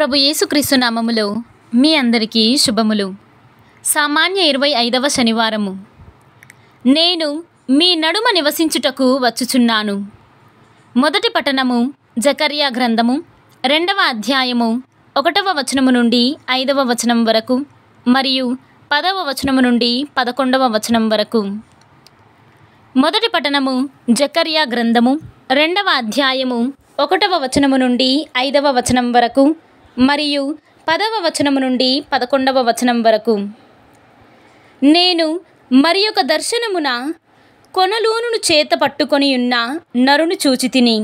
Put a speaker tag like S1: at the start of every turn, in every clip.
S1: ప్రభు యేసుక్రీస్తు నామములో మీ అందరికీ శుభములు సామాన్య ఇరవై ఐదవ శనివారము నేను మీ నడుమ నివసించుటకు వచ్చుచున్నాను మొదటి పట్టణము జకర్యా గ్రంథము రెండవ అధ్యాయము ఒకటవ వచనము నుండి ఐదవ వచనం వరకు మరియు పదవ వచనము నుండి పదకొండవ వచనం వరకు మొదటి పట్టణము జకర్యా గ్రంథము రెండవ అధ్యాయము ఒకటవ వచనము నుండి ఐదవ వచనం వరకు మరియు పదవ వచనము నుండి పదకొండవ వచనం వరకు నేను మరి ఒక దర్శనమున కొనలూనును చేత పట్టుకొని ఉన్న నరును చూచితిని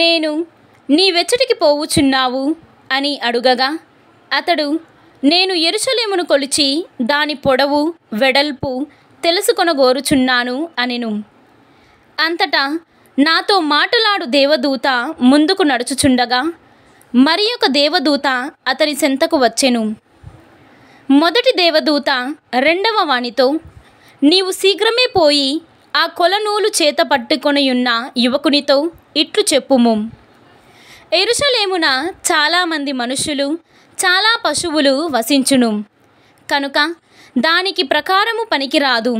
S1: నేను నీ వెచ్చటికి పోవుచున్నావు అని అడుగగా అతడు నేను ఎరుసలేమును కొలిచి దాని పొడవు వెడల్పు తెలుసుకొనగోరుచున్నాను అనెను అంతటా నాతో మాటలాడు దేవదూత ముందుకు నడుచుచుండగా మరి ఒక దేవదూత అతని చెంతకు వచ్చెను మొదటి దేవదూత రెండవ వాణితో నీవు శీఘ్రమే పోయి ఆ కొలనూలు చేత పట్టుకొని యువకునితో ఇట్లు చెప్పుము ఎరుసలేమున చాలామంది మనుషులు చాలా పశువులు వసించును కనుక దానికి ప్రకారము పనికిరాదు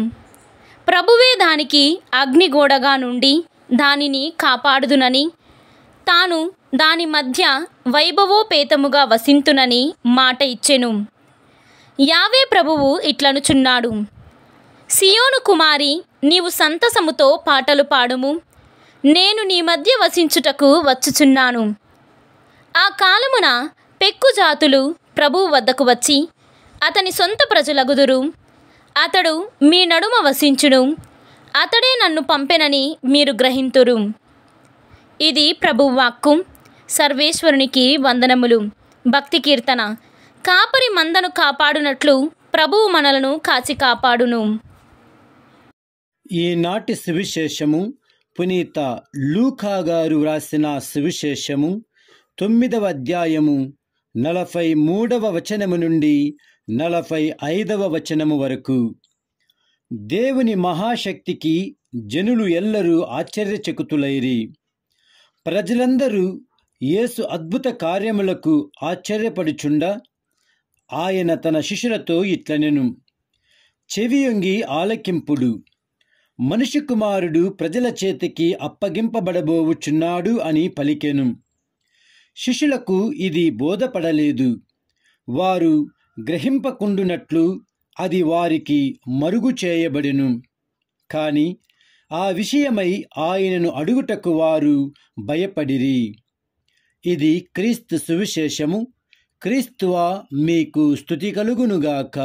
S1: ప్రభువే దానికి అగ్నిగోడగా నుండి దానిని కాపాడుదునని తాను దాని మధ్య వైభవోపేతముగా వసింతునని మాట ఇచ్చెను యావే ప్రభువు ఇట్లనుచున్నాడు సియోను కుమారి నీవు సంతసముతో పాటలు పాడుము నేను నీ మధ్య వసించుటకు వచ్చుచున్నాను ఆ కాలమున పెక్కు జాతులు ప్రభువు వద్దకు వచ్చి అతని సొంత ప్రజలగుదురు అతడు మీ నడుమ వసించును అతడే నన్ను పంపెనని మీరు గ్రహింతురు ఇది ప్రభువాక్కు సర్వేశ్వరునికి వందనములు భక్తి కీర్తన కాపరి మందను కాపాడునట్లు ప్రభువు మనలను కాచి కాపాడును
S2: ఈనాటి సువిశేషము పునీత లూకా గారు వ్రాసిన సువిశేషము తొమ్మిదవ అధ్యాయము నలభై మూడవ వచనము నుండి నలభై ఐదవ వచనము వరకు దేవుని మహాశక్తికి జనులు ఎల్లరూ ఆశ్చర్యచకుతులైరి ప్రజలందరూ యేసు అద్భుత కార్యములకు ఆశ్చర్యపడుచుండ ఆయన తన శిష్యులతో ఇట్లనెను చెవియొంగి ఆలకింపుడు మనిషి కుమారుడు ప్రజల చేతికి అప్పగింపబడబోవుచున్నాడు అని పలికెను శిష్యులకు ఇది బోధపడలేదు వారు గ్రహింపకుండునట్లు అది వారికి మరుగు చేయబడెను కానీ ఆ విషయమై ఆయనను అడుగుటకు వారు భయపడిరి ఇది క్రీస్తు సువిశేషము క్రీస్తువా మీకు స్థుతి కలుగునుగాక